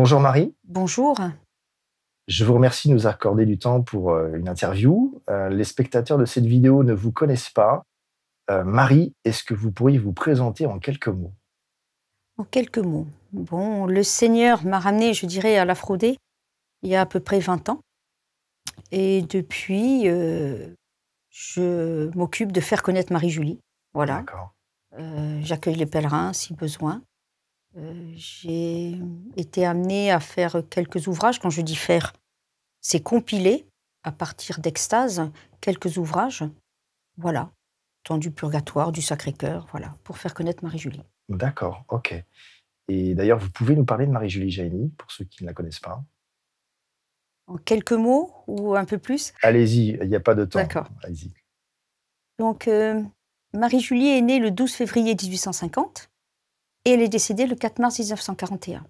Bonjour Marie. Bonjour. Je vous remercie de nous accorder du temps pour euh, une interview. Euh, les spectateurs de cette vidéo ne vous connaissent pas. Euh, Marie, est-ce que vous pourriez vous présenter en quelques mots En quelques mots. Bon, le Seigneur m'a ramené, je dirais, à la fraudée il y a à peu près 20 ans. Et depuis, je m'occupe de faire connaître Marie-Julie. Voilà. J'accueille les pèlerins si besoin. Euh, j'ai été amenée à faire quelques ouvrages. Quand je dis faire, c'est compiler à partir d'extase quelques ouvrages. Voilà, temps du purgatoire, du Sacré-Cœur, voilà, pour faire connaître Marie-Julie. D'accord, ok. Et d'ailleurs, vous pouvez nous parler de Marie-Julie Jaini, pour ceux qui ne la connaissent pas. En quelques mots ou un peu plus Allez-y, il n'y a pas de temps. D'accord. Allez-y. Donc, euh, Marie-Julie est née le 12 février 1850 et elle est décédée le 4 mars 1941.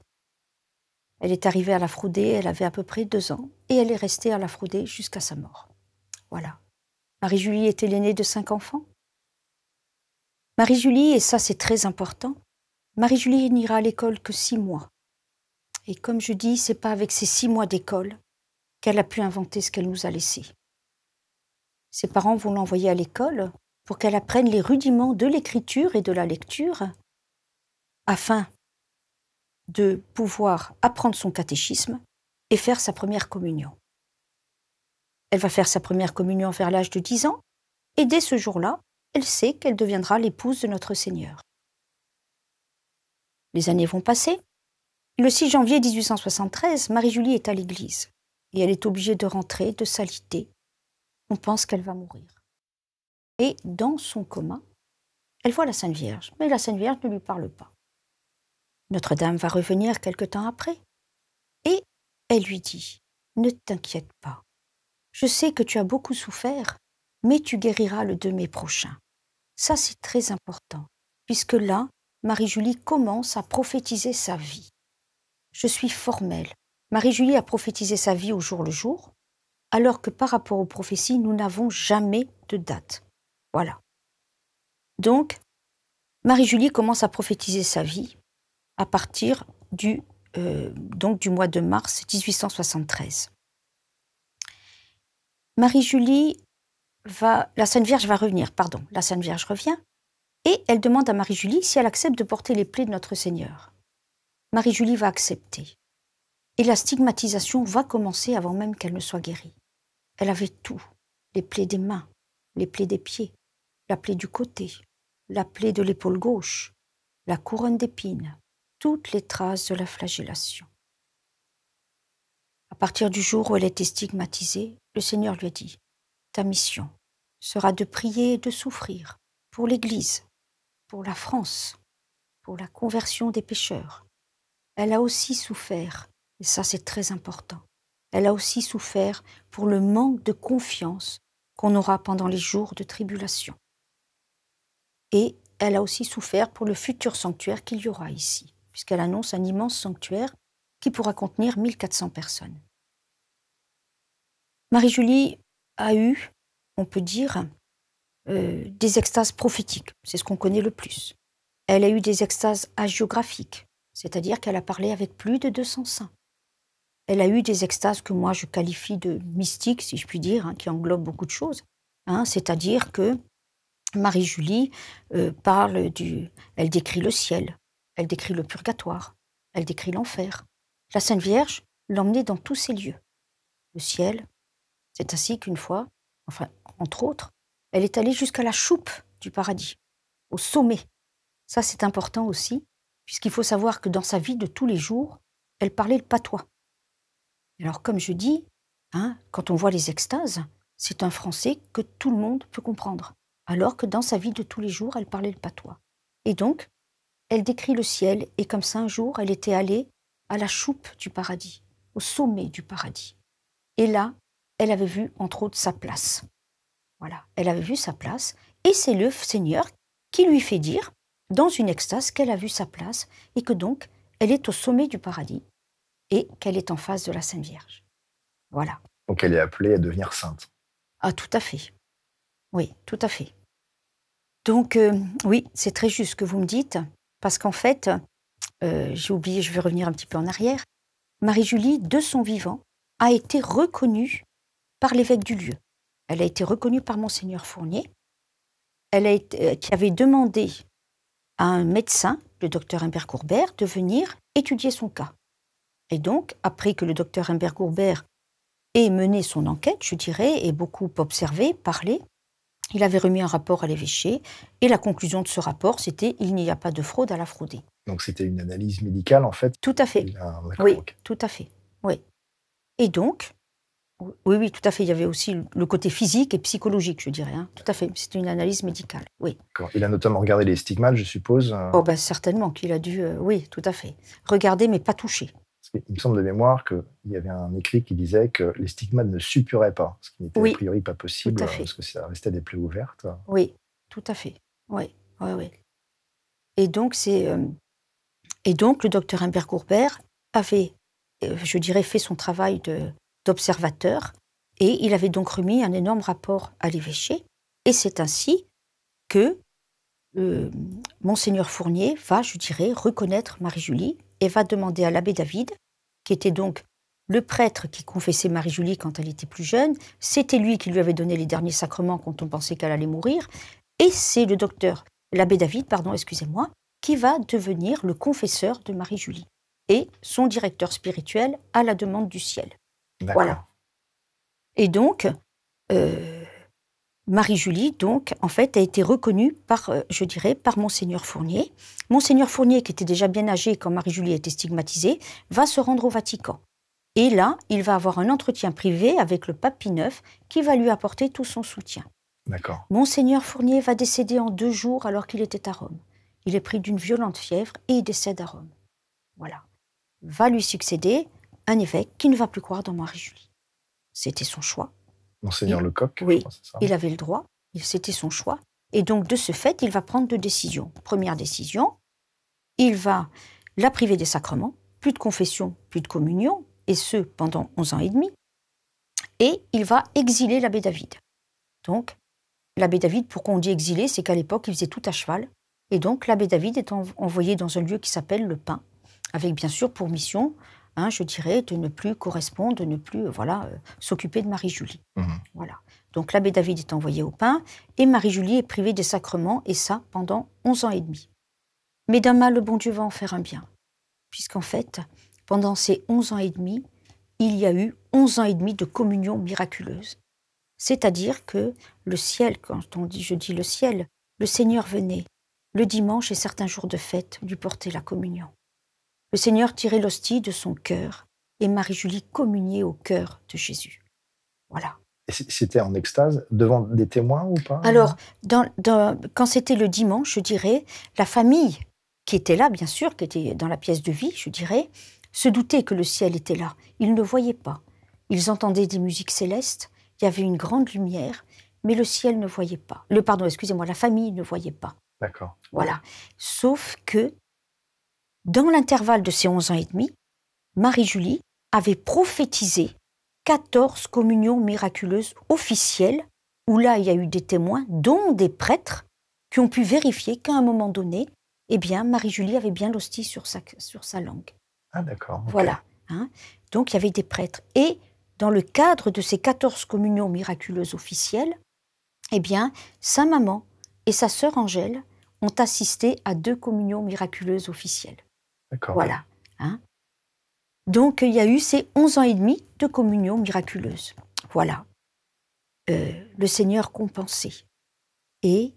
Elle est arrivée à la Froudée, elle avait à peu près deux ans, et elle est restée à la Froudée jusqu'à sa mort. Voilà. Marie-Julie était l'aînée de cinq enfants. Marie-Julie, et ça c'est très important, Marie-Julie n'ira à l'école que six mois. Et comme je dis, c'est pas avec ces six mois d'école qu'elle a pu inventer ce qu'elle nous a laissé. Ses parents vont l'envoyer à l'école pour qu'elle apprenne les rudiments de l'écriture et de la lecture, afin de pouvoir apprendre son catéchisme et faire sa première communion. Elle va faire sa première communion vers l'âge de 10 ans, et dès ce jour-là, elle sait qu'elle deviendra l'épouse de notre Seigneur. Les années vont passer. Le 6 janvier 1873, Marie-Julie est à l'église, et elle est obligée de rentrer, de s'aliter. On pense qu'elle va mourir. Et dans son coma, elle voit la Sainte Vierge, mais la Sainte Vierge ne lui parle pas. Notre-Dame va revenir quelque temps après. Et elle lui dit, Ne t'inquiète pas, je sais que tu as beaucoup souffert, mais tu guériras le 2 mai prochain. Ça, c'est très important, puisque là, Marie-Julie commence à prophétiser sa vie. Je suis formelle. Marie-Julie a prophétisé sa vie au jour le jour, alors que par rapport aux prophéties, nous n'avons jamais de date. Voilà. Donc, Marie-Julie commence à prophétiser sa vie, à partir du, euh, donc du mois de mars 1873. Marie-Julie va, la Sainte Vierge va revenir, pardon, la Sainte Vierge revient, et elle demande à Marie-Julie si elle accepte de porter les plaies de notre Seigneur. Marie-Julie va accepter. Et la stigmatisation va commencer avant même qu'elle ne soit guérie. Elle avait tout, les plaies des mains, les plaies des pieds, la plaie du côté, la plaie de l'épaule gauche, la couronne d'épines, toutes les traces de la flagellation. À partir du jour où elle était stigmatisée, le Seigneur lui a dit Ta mission sera de prier et de souffrir pour l'Église, pour la France, pour la conversion des pécheurs. Elle a aussi souffert, et ça c'est très important, elle a aussi souffert pour le manque de confiance qu'on aura pendant les jours de tribulation. Et elle a aussi souffert pour le futur sanctuaire qu'il y aura ici puisqu'elle annonce un immense sanctuaire qui pourra contenir 1400 personnes. Marie-Julie a eu, on peut dire, euh, des extases prophétiques, c'est ce qu'on connaît le plus. Elle a eu des extases hagiographiques, c'est-à-dire qu'elle a parlé avec plus de 200 saints. Elle a eu des extases que moi je qualifie de mystiques, si je puis dire, hein, qui englobent beaucoup de choses. Hein, c'est-à-dire que Marie-Julie euh, parle du. Elle décrit le ciel, elle décrit le purgatoire, elle décrit l'enfer. La Sainte Vierge l'emmenait dans tous ces lieux. Le ciel, c'est ainsi qu'une fois, enfin, entre autres, elle est allée jusqu'à la choupe du paradis, au sommet. Ça, c'est important aussi, puisqu'il faut savoir que dans sa vie de tous les jours, elle parlait le patois. Alors, comme je dis, hein, quand on voit les extases, c'est un français que tout le monde peut comprendre, alors que dans sa vie de tous les jours, elle parlait le patois. Et donc, elle décrit le ciel et comme ça un jour, elle était allée à la choupe du paradis, au sommet du paradis. Et là, elle avait vu, entre autres, sa place. Voilà, elle avait vu sa place et c'est le Seigneur qui lui fait dire, dans une extase, qu'elle a vu sa place et que donc elle est au sommet du paradis et qu'elle est en face de la Sainte Vierge. Voilà. Donc elle est appelée à devenir sainte. Ah, tout à fait. Oui, tout à fait. Donc, euh, oui, c'est très juste que vous me dites. Parce qu'en fait, euh, j'ai oublié, je vais revenir un petit peu en arrière, Marie-Julie, de son vivant, a été reconnue par l'évêque du lieu. Elle a été reconnue par monseigneur Fournier, elle a été, euh, qui avait demandé à un médecin, le docteur Humbert Courbert, de venir étudier son cas. Et donc, après que le docteur Humbert Courbert ait mené son enquête, je dirais, et beaucoup observé, parlé, il avait remis un rapport à l'évêché et la conclusion de ce rapport, c'était il n'y a pas de fraude à la frauder. Donc c'était une analyse médicale en fait. Tout à fait. Oui, tout à fait. Oui. Et donc, oui, oui, tout à fait. Il y avait aussi le côté physique et psychologique, je dirais. Hein. Tout à fait. C'est une analyse médicale. Oui. Il a notamment regardé les stigmates, je suppose. Euh. Oh ben certainement qu'il a dû. Euh, oui, tout à fait. Regarder mais pas toucher il me semble de mémoire qu'il y avait un écrit qui disait que les stigmates ne supuraient pas, ce qui n'était a priori pas possible, parce que ça restait des plaies ouvertes. Oui, tout à fait. Oui, oui, Et donc, c'est, euh, et donc le docteur Humbert Courbert avait, euh, je dirais, fait son travail de, d'observateur, et il avait donc remis un énorme rapport à l'évêché, et c'est ainsi que euh, Monseigneur Fournier va, je dirais, reconnaître Marie-Julie et va demander à l'abbé David, qui était donc le prêtre qui confessait Marie-Julie quand elle était plus jeune, c'était lui qui lui avait donné les derniers sacrements quand on pensait qu'elle allait mourir, et c'est le docteur, l'abbé David, pardon, excusez-moi, qui va devenir le confesseur de Marie-Julie et son directeur spirituel à la demande du ciel. Voilà. Et donc, euh, Marie-Julie, donc, en fait, a été reconnue par, euh, je dirais, par Monseigneur Fournier. Monseigneur Fournier, qui était déjà bien âgé quand Marie-Julie était stigmatisée, va se rendre au Vatican. Et là, il va avoir un entretien privé avec le pape Pie IX qui va lui apporter tout son soutien. D'accord. Monseigneur Fournier va décéder en deux jours alors qu'il était à Rome. Il est pris d'une violente fièvre et il décède à Rome. Voilà. Va lui succéder un évêque qui ne va plus croire dans Marie-Julie. C'était son choix. Monseigneur Lecoq. Oui, il avait le droit, c'était son choix. Et donc, de ce fait, il va prendre deux décisions. Première décision, il va la priver des sacrements, plus de confession, plus de communion, et ce pendant 11 ans et demi. Et il va exiler l'abbé David. Donc, l'abbé David, pourquoi on dit exilé C'est qu'à l'époque, il faisait tout à cheval. Et donc, l'abbé David est envoyé dans un lieu qui s'appelle le Pin, avec bien sûr pour mission Hein, je dirais, de ne plus correspondre, de ne plus euh, voilà, euh, s'occuper de Marie-Julie. Mhm. Voilà. Donc l'abbé David est envoyé au pain et Marie-Julie est privée des sacrements, et ça pendant 11 ans et demi. Mais d'un mal, le bon Dieu va en faire un bien, puisqu'en fait, pendant ces 11 ans et demi, il y a eu 11 ans et demi de communion miraculeuse. C'est-à-dire que le ciel, quand on dit, je dis le ciel, le Seigneur venait le dimanche et certains jours de fête lui porter la communion. Le Seigneur tirait l'hostie de son cœur et Marie-Julie communiait au cœur de Jésus. Voilà. C'était en extase devant des témoins ou pas Alors, quand c'était le dimanche, je dirais, la famille qui était là, bien sûr, qui était dans la pièce de vie, je dirais, se doutait que le ciel était là. Ils ne voyaient pas. Ils entendaient des musiques célestes, il y avait une grande lumière, mais le ciel ne voyait pas. Le pardon, excusez-moi, la famille ne voyait pas. D'accord. Voilà. Sauf que dans l'intervalle de ces 11 ans et demi, Marie-Julie avait prophétisé 14 communions miraculeuses officielles, où là il y a eu des témoins, dont des prêtres, qui ont pu vérifier qu'à un moment donné, eh bien, Marie-Julie avait bien l'hostie sur sa, langue. Ah d'accord. Voilà. Hein. Donc il y avait des prêtres. Et dans le cadre de ces 14 communions miraculeuses officielles, eh bien, sa maman et sa sœur Angèle ont assisté à deux communions miraculeuses officielles. Voilà. Hein. Donc, il y a eu ces 11 ans et demi de communion miraculeuse. Voilà. Euh, le Seigneur compensé. Et,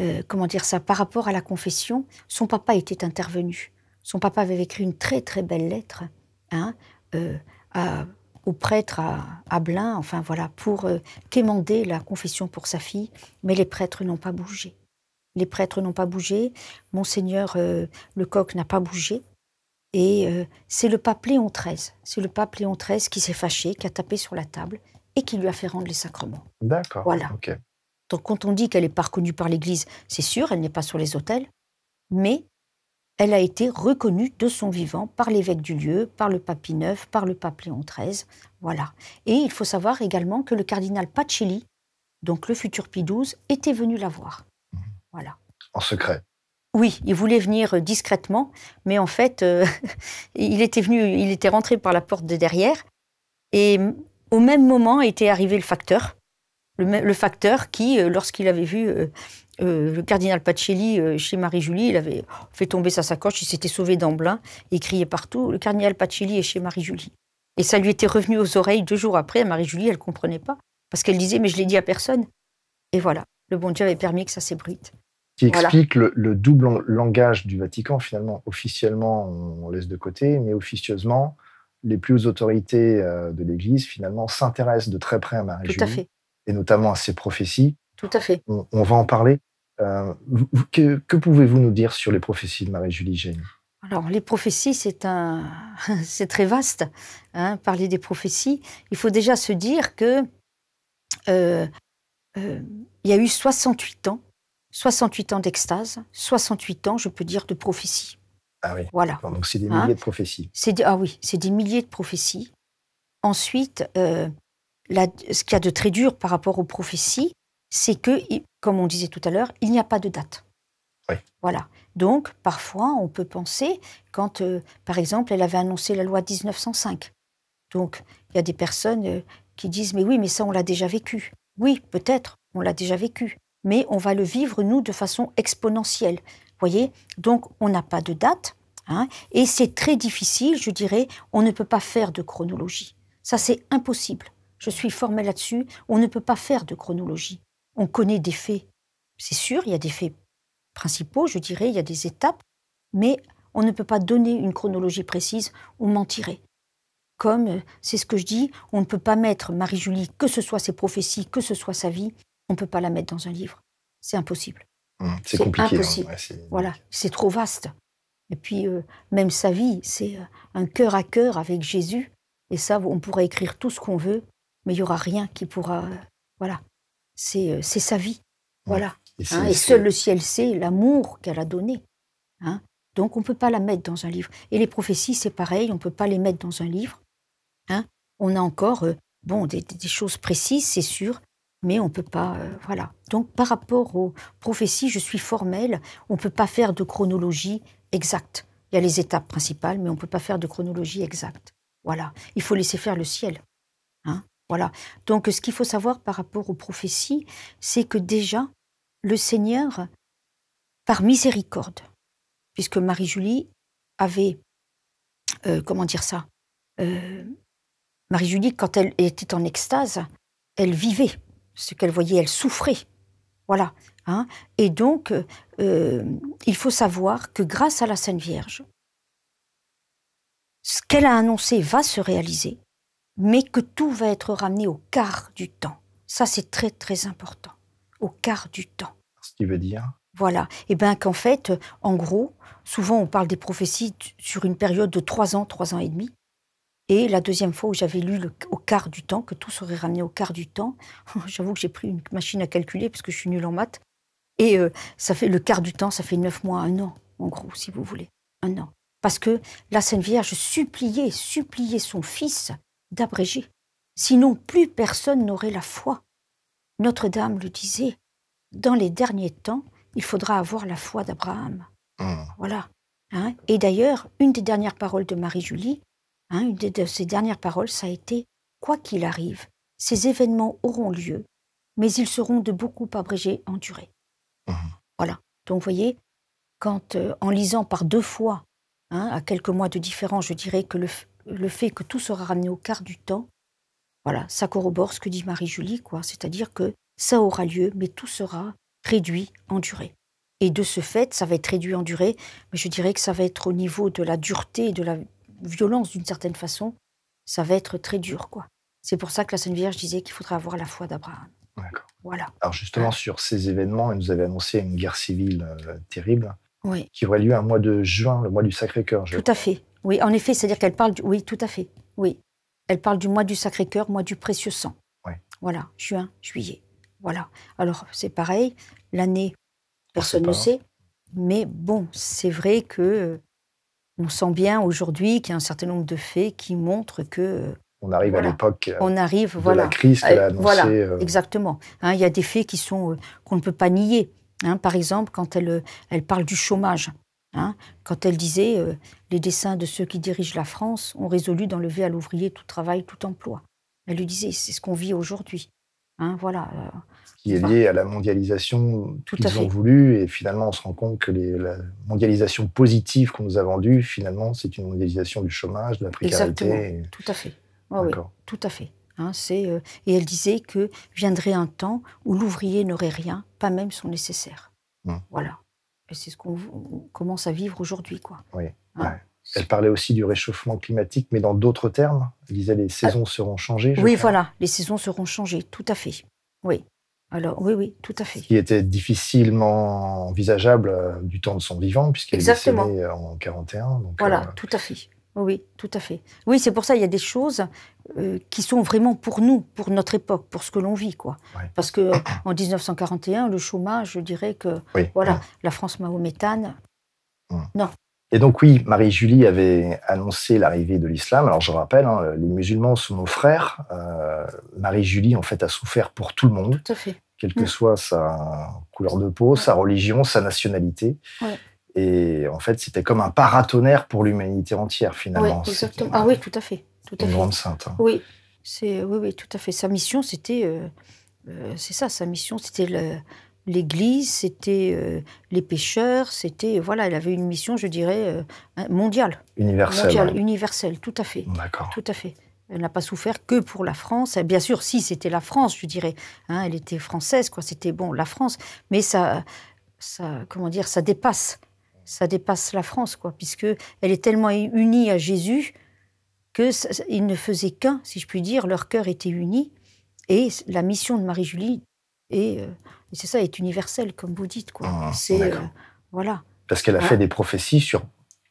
euh, comment dire ça, par rapport à la confession, son papa était intervenu. Son papa avait écrit une très très belle lettre hein, euh, à, au prêtre à, Blain, enfin voilà, pour quémander la confession pour sa fille, mais les prêtres n'ont pas bougé. Les prêtres n'ont pas bougé, Monseigneur euh, Lecoq le coq n'a pas bougé. Et euh, c'est le pape Léon XIII, c'est le pape Léon XIII qui s'est fâché, qui a tapé sur la table et qui lui a fait rendre les sacrements. D'accord. Voilà. Donc quand on dit qu'elle n'est pas reconnue par l'Église, c'est sûr, elle n'est pas sur les autels, mais elle a été reconnue de son vivant par l'évêque du lieu, par le pape IX, par le pape Léon XIII. Voilà. Et il faut savoir également que le cardinal Pacelli, donc le futur Pie XII, était venu la voir. En secret oui, il voulait venir euh, discrètement, mais en fait, euh, il était venu, il était rentré par la porte de derrière, et au même moment était arrivé le facteur, le, facteur qui, euh, lorsqu'il avait vu le cardinal Pacelli chez Marie-Julie, il avait fait tomber sa sacoche, il s'était sauvé d'emblin, et il criait partout, le cardinal Pacelli est chez Marie-Julie. Et ça lui était revenu aux oreilles deux jours après, Marie-Julie, elle ne comprenait pas, parce qu'elle disait, mais je l'ai dit à personne. Et voilà, le bon Dieu avait permis que ça s'ébruite qui explique le, double langage du Vatican. Finalement, officiellement, on, laisse de côté, mais officieusement, les plus hautes autorités euh, de l'Église, finalement, s'intéressent de très près à Marie-Julie. Tout à fait. Et notamment à ses prophéties. Tout à fait. On, va en parler. Euh, que, pouvez-vous nous dire sur les prophéties de Marie-Julie Jeanne alors, les prophéties, c'est un, c'est très vaste. Hein, parler des prophéties, il faut déjà se dire que euh, il y a eu 68 ans 68 ans d'extase, 68 ans, je peux dire, de prophétie. Ah oui. Voilà. Donc c'est des hein milliers de prophéties. C'est ah oui, c'est des milliers de prophéties. Ensuite, euh, ce qu'il y a de très dur par rapport aux prophéties, c'est que, comme on disait tout à l'heure, il n'y a pas de date. Oui. Voilà. Donc, parfois, on peut penser, quand, euh, par exemple, elle avait annoncé la loi 1905. Donc, il y a des personnes euh, qui disent, mais oui, mais ça, on l'a déjà vécu. Oui, peut-être, on l'a déjà vécu mais on va le vivre, nous, de façon exponentielle. voyez Donc, on n'a pas de date, hein, et c'est très difficile, je dirais, on ne peut pas faire de chronologie. Ça, c'est impossible. Je suis formée là-dessus, on ne peut pas faire de chronologie. On connaît des faits, c'est sûr, il y a des faits principaux, je dirais, il y a des étapes, mais on ne peut pas donner une chronologie précise, on mentirait. Comme, euh, c'est ce que je dis, on ne peut pas mettre Marie-Julie, que ce soit ses prophéties, que ce soit sa vie, on peut pas la mettre dans un livre. C'est impossible. Mmh, c'est compliqué. Hein. Impossible. voilà, c'est trop vaste. Et puis, euh, même sa vie, c'est euh, un cœur à cœur avec Jésus. Et ça, on pourra écrire tout ce qu'on veut, mais il y aura rien qui pourra. Euh, voilà. C'est sa vie. Voilà. Et, hein, seul le ciel sait l'amour qu'elle a donné. Hein. Donc, on ne peut pas la mettre dans un livre. Et les prophéties, c'est pareil, on ne peut pas les mettre dans un livre. Hein. On a encore, bon, des choses précises, c'est sûr, mais on ne peut pas. Euh, voilà. Donc, par rapport aux prophéties, je suis formelle. On ne peut pas faire de chronologie exacte. Il y a les étapes principales, mais on ne peut pas faire de chronologie exacte. Voilà. Il faut laisser faire le ciel. Hein. voilà. Donc, ce qu'il faut savoir par rapport aux prophéties, c'est que déjà, le Seigneur, par miséricorde, puisque Marie-Julie avait, euh, comment dire ça, euh, Marie-Julie, quand elle était en extase, elle vivait ce qu'elle voyait, elle souffrait. Voilà. Hein? Et donc, euh, il faut savoir que grâce à la Sainte Vierge, ce qu'elle a annoncé va se réaliser, mais que tout va être ramené au quart du temps. Ça, c'est très, très important. Au quart du temps. Ce qui veut dire Voilà. Et bien qu'en fait, en gros, souvent on parle des prophéties sur une période de trois ans, trois ans et demi. Et la deuxième fois où j'avais lu au quart du temps, que tout serait ramené au quart du temps, j'avoue que j'ai pris une machine à calculer parce que je suis nulle en maths. Et euh, ça fait le quart du temps, ça fait neuf mois, un an, en gros, si vous voulez. Un an. Parce que la Sainte Vierge suppliait, suppliait son fils d'abréger. Sinon, plus personne n'aurait la foi. Notre-Dame le disait, dans les derniers temps, il faudra avoir la foi d'Abraham. Mmh. Voilà. Hein. Et d'ailleurs, une des dernières paroles de Marie-Julie, Hein, une de ses dernières paroles, ça a été Quoi qu'il arrive, ces événements auront lieu, mais ils seront de beaucoup abrégés en durée. Mmh. Voilà. Donc, vous voyez, quand, euh, en lisant par deux fois, hein, à quelques mois de différence, je dirais que le, fait que tout sera ramené au quart du temps, voilà, ça corrobore ce que dit Marie-Julie, quoi. C'est-à-dire que ça aura lieu, mais tout sera réduit en durée. Et de ce fait, ça va être réduit en durée, mais je dirais que ça va être au niveau de la dureté et de la violence d'une certaine façon, ça va être très dur, quoi. C'est pour ça que la Sainte Vierge disait qu'il faudrait avoir la foi d'Abraham. Voilà. Alors justement, sur ces événements, elle nous avait annoncé une guerre civile euh, terrible qui aurait lieu un mois de juin, le mois du Sacré-Cœur. Tout à fait. Oui, en effet, c'est-à-dire qu'elle parle du... Oui, tout à fait. Oui. Elle parle du mois du Sacré-Cœur, mois du précieux sang. Voilà, juin, juillet. Voilà. Alors, c'est pareil, l'année, personne ne sait. Mais bon, c'est vrai que euh, on sent bien aujourd'hui qu'il y a un certain nombre de faits qui montrent que euh, on arrive à l'époque euh, on arrive de voilà. Euh, la crise qu'elle a annoncée. Voilà, exactement. Hein, il y a des faits qui sont qu'on ne peut pas nier. Hein, par exemple, quand elle, elle parle du chômage, hein, quand elle disait les desseins de ceux qui dirigent la France ont résolu d'enlever à l'ouvrier tout travail, tout emploi. Elle lui disait c'est ce qu'on vit aujourd'hui. voilà qui est lié à la mondialisation qu'ils ont voulu. Et finalement, on se rend compte que les, la mondialisation positive qu'on nous a vendue, finalement, c'est une mondialisation du chômage, de la précarité. Exactement. Tout à fait. oui, tout à fait. Hein, c'est, euh, et elle disait que viendrait un temps où l'ouvrier n'aurait rien, pas même son nécessaire. Mmh. Voilà. Et c'est ce qu'on commence à vivre aujourd'hui. Quoi. Oui. Hein. Elle parlait aussi du réchauffement climatique, mais dans d'autres termes. Elle disait les ah. saisons seront changées. Oui, voilà, les saisons seront changées, tout à fait. Oui. Alors oui, oui, tout à fait. Ce qui était difficilement envisageable euh, du temps de son vivant, puisqu'il est décédé euh, en 41. voilà, euh, tout à fait. Oui, tout à fait. Oui, c'est pour ça il y a des choses qui sont vraiment pour nous, pour notre époque, pour ce que l'on vit, quoi. Parce que en 1941, le chômage, je dirais que voilà, la France mahométane. Mm. Non, et donc oui, Marie-Julie avait annoncé l'arrivée de l'islam. Alors je rappelle, hein, les musulmans sont nos frères. Euh, Marie-Julie, en fait, a souffert pour tout le monde, tout fait. quelle que mm. soit sa couleur de peau, sa religion, sa nationalité. Et en fait, c'était comme un paratonnerre pour l'humanité entière, finalement. Ah oui, tout à fait. Tout une grande sainte. Hein. Oui, oui, oui, tout à fait. Sa mission, c'était... Euh, euh, c'est ça, sa mission, c'était le l'Église, c'était euh, les pêcheurs, c'était voilà, elle avait une mission, je dirais, euh, mondiale. Universelle. Mondiale, universelle, tout à fait. D'accord. Tout à fait. Elle n'a pas souffert que pour la France. Eh, bien sûr, si c'était la France, je dirais, hein, elle était française, quoi. C'était bon, la France, mais ça, ça, comment dire, ça dépasse, ça dépasse la France, quoi, puisque elle est tellement unie à Jésus que ne faisaient qu'un, si je puis dire, leur cœur était uni, et la mission de Marie Julie est euh, c'est ça, est universel, comme vous dites. Quoi. Ah, c'est, euh, voilà. Parce qu'elle a ah. fait des prophéties sur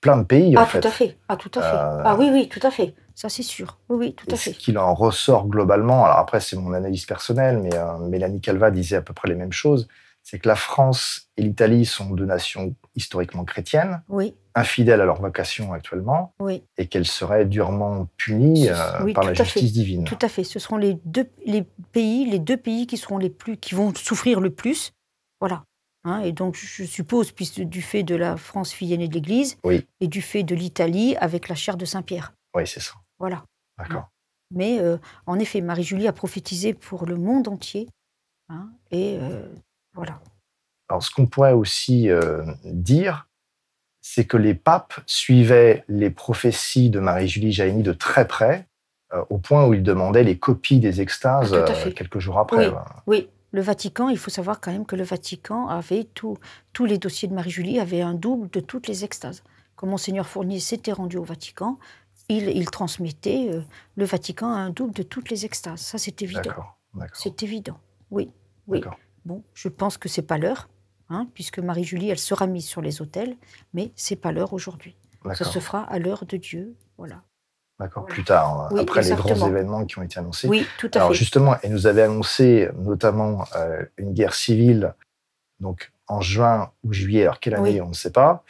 plein de pays, ah, en fait. Tout à fait. Ah, tout à fait. Euh, ah oui, oui, tout à fait. Ça, c'est sûr. Oui, oui, tout à fait. Ce qu'il en ressort globalement, alors après, c'est mon analyse personnelle, mais euh, Mélanie Calva disait à peu près les mêmes choses, c'est que la France et l'Italie sont deux nations historiquement chrétiennes, oui. infidèles à leur vocation actuellement, oui. et qu'elles seraient durement punies euh, par la justice divine. Tout à fait. Ce seront les deux les pays, les deux pays qui seront les plus, qui vont souffrir le plus. Voilà. Hein, et donc, je suppose, puisque du fait de la France fille aînée de l'Église, et du fait de l'Italie avec la chair de Saint-Pierre. Oui, c'est ça. Voilà. D'accord. Hein. Mais euh, en effet, Marie-Julie a prophétisé pour le monde entier. Hein, et euh, voilà. Alors, ce qu'on pourrait aussi euh, dire, c'est que les papes suivaient les prophéties de Marie-Julie Jaini de très près, euh, au point où ils demandaient les copies des extases euh, quelques jours après. Hein. Oui, le Vatican, il faut savoir quand même que le Vatican avait tous les dossiers de Marie-Julie avait un double de toutes les extases. Quand Monseigneur Fournier s'était rendu au Vatican, il, transmettait le Vatican à un double de toutes les extases. Ça, c'est évident. C'est évident, oui. oui. Bon, je pense que c'est pas l'heure, hein, puisque Marie-Julie, elle sera mise sur les hôtels, mais c'est pas l'heure aujourd'hui. Ça se fera à l'heure de Dieu, voilà. D'accord, plus tard, hein, après les grands événements qui ont été annoncés. Oui, tout à Alors, justement, elle nous avait annoncé notamment euh, une guerre civile, donc en juin ou juillet. Alors, quelle année, on ne sait pas.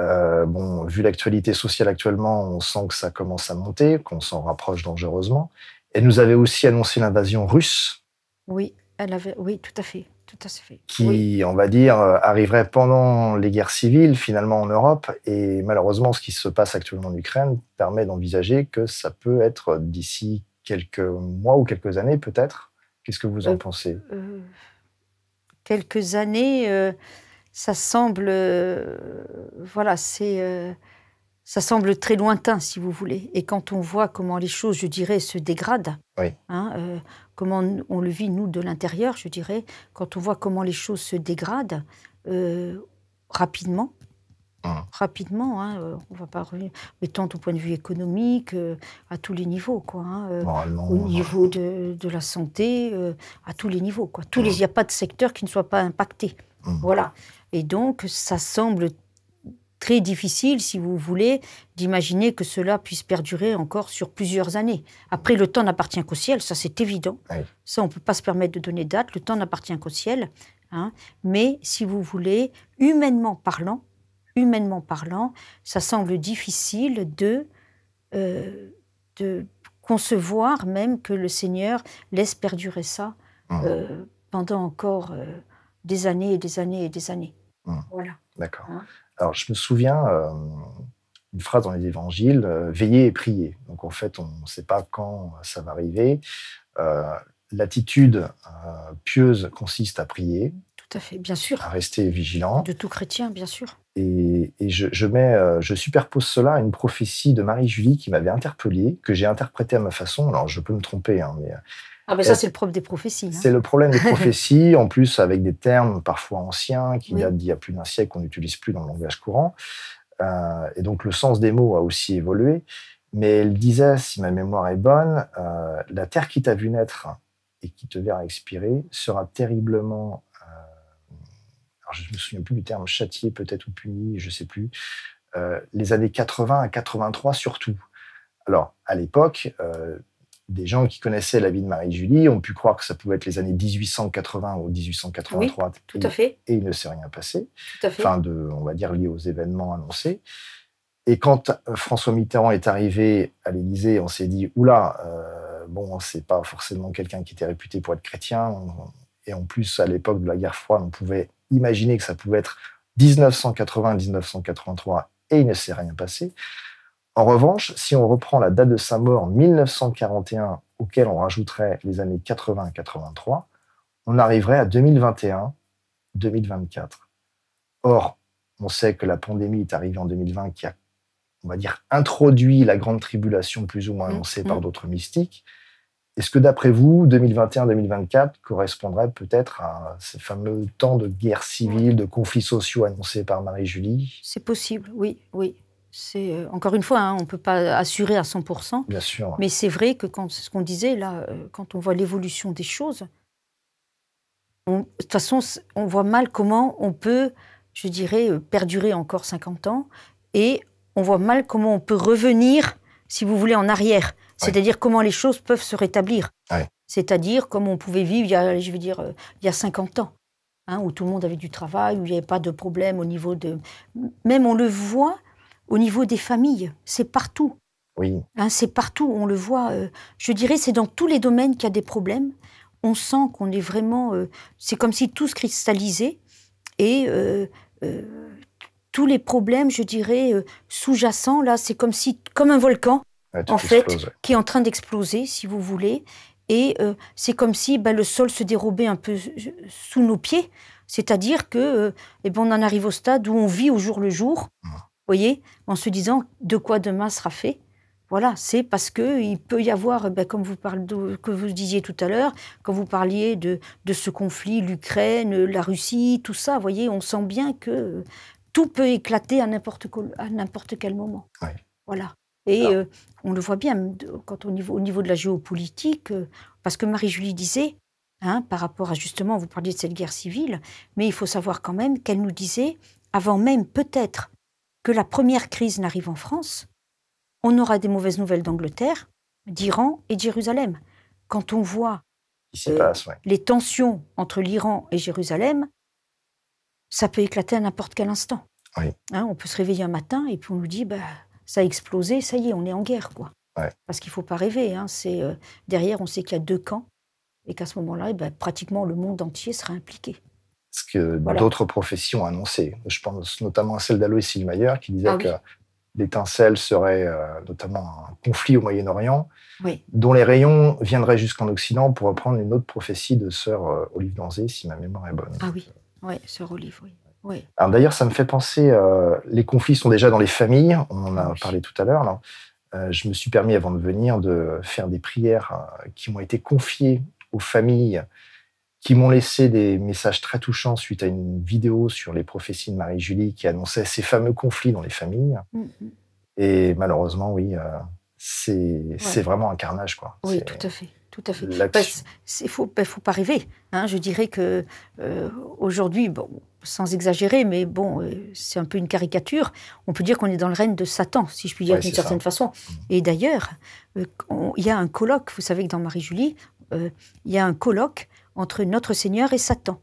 Euh, bon, vu l'actualité sociale actuellement, on sent que ça commence à monter, qu'on s'en rapproche dangereusement. Elle nous avait aussi annoncé l'invasion russe. Oui, elle avait, oui, tout à fait qui, on va dire, euh, arriverait pendant les guerres civiles finalement en Europe. Et malheureusement, ce qui se passe actuellement en Ukraine permet d'envisager que ça peut être d'ici quelques mois ou quelques années peut-être. Qu'est-ce que vous en euh, pensez euh, Quelques années, ça semble, voilà, c'est, ça semble très lointain si vous voulez. Et quand on voit comment les choses, je dirais, se dégradent, oui. Hein, comment on, le vit, nous, de l'intérieur, je dirais, quand on voit comment les choses se dégradent euh, rapidement. Hein. Rapidement, hein, euh, on va pas mais tant au point de vue économique, euh, à tous les niveaux, quoi, hein, au niveau de, la santé, à tous les niveaux, quoi. Tous les, il n'y a pas de secteur qui ne soit pas impacté, mmh. voilà. Et donc, ça semble très difficile, si vous voulez, d'imaginer que cela puisse perdurer encore sur plusieurs années. Après, le temps n'appartient qu'au ciel, ça c'est évident. Ça, on ne peut pas se permettre de donner date, le temps n'appartient qu'au ciel. Hein. Mais, si vous voulez, humainement parlant, humainement parlant, ça semble difficile de, euh, de concevoir même que le Seigneur laisse perdurer ça mmh. euh, pendant encore euh, des années et des années et des années. Mmh. Voilà. D'accord. Hein. Alors, je me souviens d'une euh, une phrase dans les évangiles euh, veillez et priez. Donc, en fait, on ne sait pas quand ça va arriver. Euh, l'attitude pieuse consiste à prier. Tout à fait, bien sûr. À rester vigilant. De tout chrétien, bien sûr. Et, je, mets, je superpose cela à une prophétie de Marie-Julie qui m'avait interpellé, que j'ai interprétée à ma façon. Alors, je peux me tromper, hein, mais ah, mais ben, ça, c'est le problème des prophéties. Hein. C'est le problème des prophéties, en plus avec des termes parfois anciens qui oui. datent d'il y a plus d'un siècle, qu'on n'utilise plus dans le langage courant. Euh, et donc, le sens des mots a aussi évolué. Mais elle disait, si ma mémoire est bonne, euh, la terre qui t'a vu naître et qui te verra expirer sera terriblement. Euh, alors, je ne me souviens plus du terme châtié, peut-être, ou puni, je ne sais plus. les années 80 à 83 surtout. Alors, à l'époque, des gens qui connaissaient la vie de Marie-Julie ont pu croire que ça pouvait être les années 1880 ou 1883. tout à fait. Et, il ne s'est rien passé. Tout de, on va dire, lié aux événements annoncés. Et quand euh, François Mitterrand est arrivé à l'Élysée, on s'est dit, oula, bon, euh, bon, c'est pas forcément quelqu'un qui était réputé pour être chrétien. et en plus, à l'époque de la guerre froide, on pouvait imaginer que ça pouvait être 1980-1983 et il ne s'est rien passé. En revanche, si on reprend la date de sa mort 1941, auquel on rajouterait les années 80-83, on arriverait à 2021-2024. Or, on sait que la pandémie est arrivée en 2020 qui a, on va dire, introduit la grande tribulation plus ou moins mm, annoncée mm. par d'autres mystiques. Est-ce que d'après vous, 2021-2024 correspondrait peut-être à ces fameux temps de guerre civile, de conflits sociaux annoncés par Marie-Julie C'est possible, oui, oui. Euh, encore une fois, hein, on ne peut pas assurer à 100%. Bien sûr. Mais c'est vrai que quand, ce qu'on disait là, euh, quand on voit l'évolution des choses, de toute façon, on voit mal comment on peut, je dirais, euh, perdurer encore 50 ans, et on voit mal comment on peut revenir, si vous voulez, en arrière. C'est-à-dire comment les choses peuvent se rétablir. C'est-à-dire comment on pouvait vivre, il y a, je veux dire, il y a 50 ans, hein, où tout le monde avait du travail, où il n'y avait pas de problème au niveau de... Même on le voit, au niveau des familles, c'est partout. Oui. Hein, c'est partout, on le voit. Euh, je dirais, c'est dans tous les domaines qu'il y a des problèmes. On sent qu'on est vraiment. Euh, c'est comme si tout se cristallisait et euh, tous les problèmes, je dirais, sous-jacents, là, c'est comme si, comme un volcan, en fait, qui est en train d'exploser, si vous voulez. Et c'est comme si ben, le sol se dérobait un peu sous nos pieds. C'est-à-dire que, eh ben, on en arrive au stade où on vit au jour le jour. Mmh voyez, en se disant de quoi demain sera fait. Voilà, c'est parce que il peut y avoir, eh ben, comme vous que vous disiez tout à l'heure, quand vous parliez de, de ce conflit, l'Ukraine, la Russie, tout ça, voyez, on sent bien que tout peut éclater à n'importe quel moment. Voilà. Et euh, on le voit bien quand au niveau, au niveau de la géopolitique, euh, parce que Marie-Julie disait, hein, par rapport à justement, vous parliez de cette guerre civile, mais il faut savoir quand même qu'elle nous disait, avant même peut-être que la première crise n'arrive en France, on aura des mauvaises nouvelles d'Angleterre, d'Iran et de Jérusalem. Quand on voit euh, les tensions entre l'Iran et Jérusalem, ça peut éclater à n'importe quel instant. Hein, on peut se réveiller un matin et puis on nous dit bah, ça a explosé, ça y est, on est en guerre. quoi. Parce qu'il ne faut pas rêver. Hein, euh, derrière, on sait qu'il y a deux camps et qu'à ce moment-là, eh ben, pratiquement le monde entier sera impliqué ce que d'autres d'autres professions annoncé. Je pense notamment à celle d'Aloïs Silmayer qui disait ah que l'étincelle serait euh, notamment un conflit au Moyen-Orient, dont les rayons viendraient jusqu'en Occident pour reprendre une autre prophétie de sœur euh, Olive d'Anzé, si ma mémoire est bonne. Ah oui, oui sœur Olive, oui. D'ailleurs, ça me fait penser, euh, les conflits sont déjà dans les familles, on en a parlé tout à l'heure. je me suis permis, avant de venir, de faire des prières qui m'ont été confiées aux familles qui m'ont laissé des messages très touchants suite à une vidéo sur les prophéties de Marie-Julie qui annonçait ces fameux conflits dans les familles. Mm, mm. Et malheureusement, oui, euh, c'est vraiment un carnage. Quoi. Oui, tout à fait. Tout à fait. Il ne bah, faut, bah, faut, pas rêver. Hein. Je dirais que euh, aujourd'hui, bon, sans exagérer, mais bon, euh, c'est un peu une caricature. On peut dire qu'on est dans le règne de Satan, si je puis dire d'une certaine façon. Mm. Et d'ailleurs, euh, il y a un colloque. Vous savez que dans Marie-Julie, il y a un colloque entre notre Seigneur et Satan.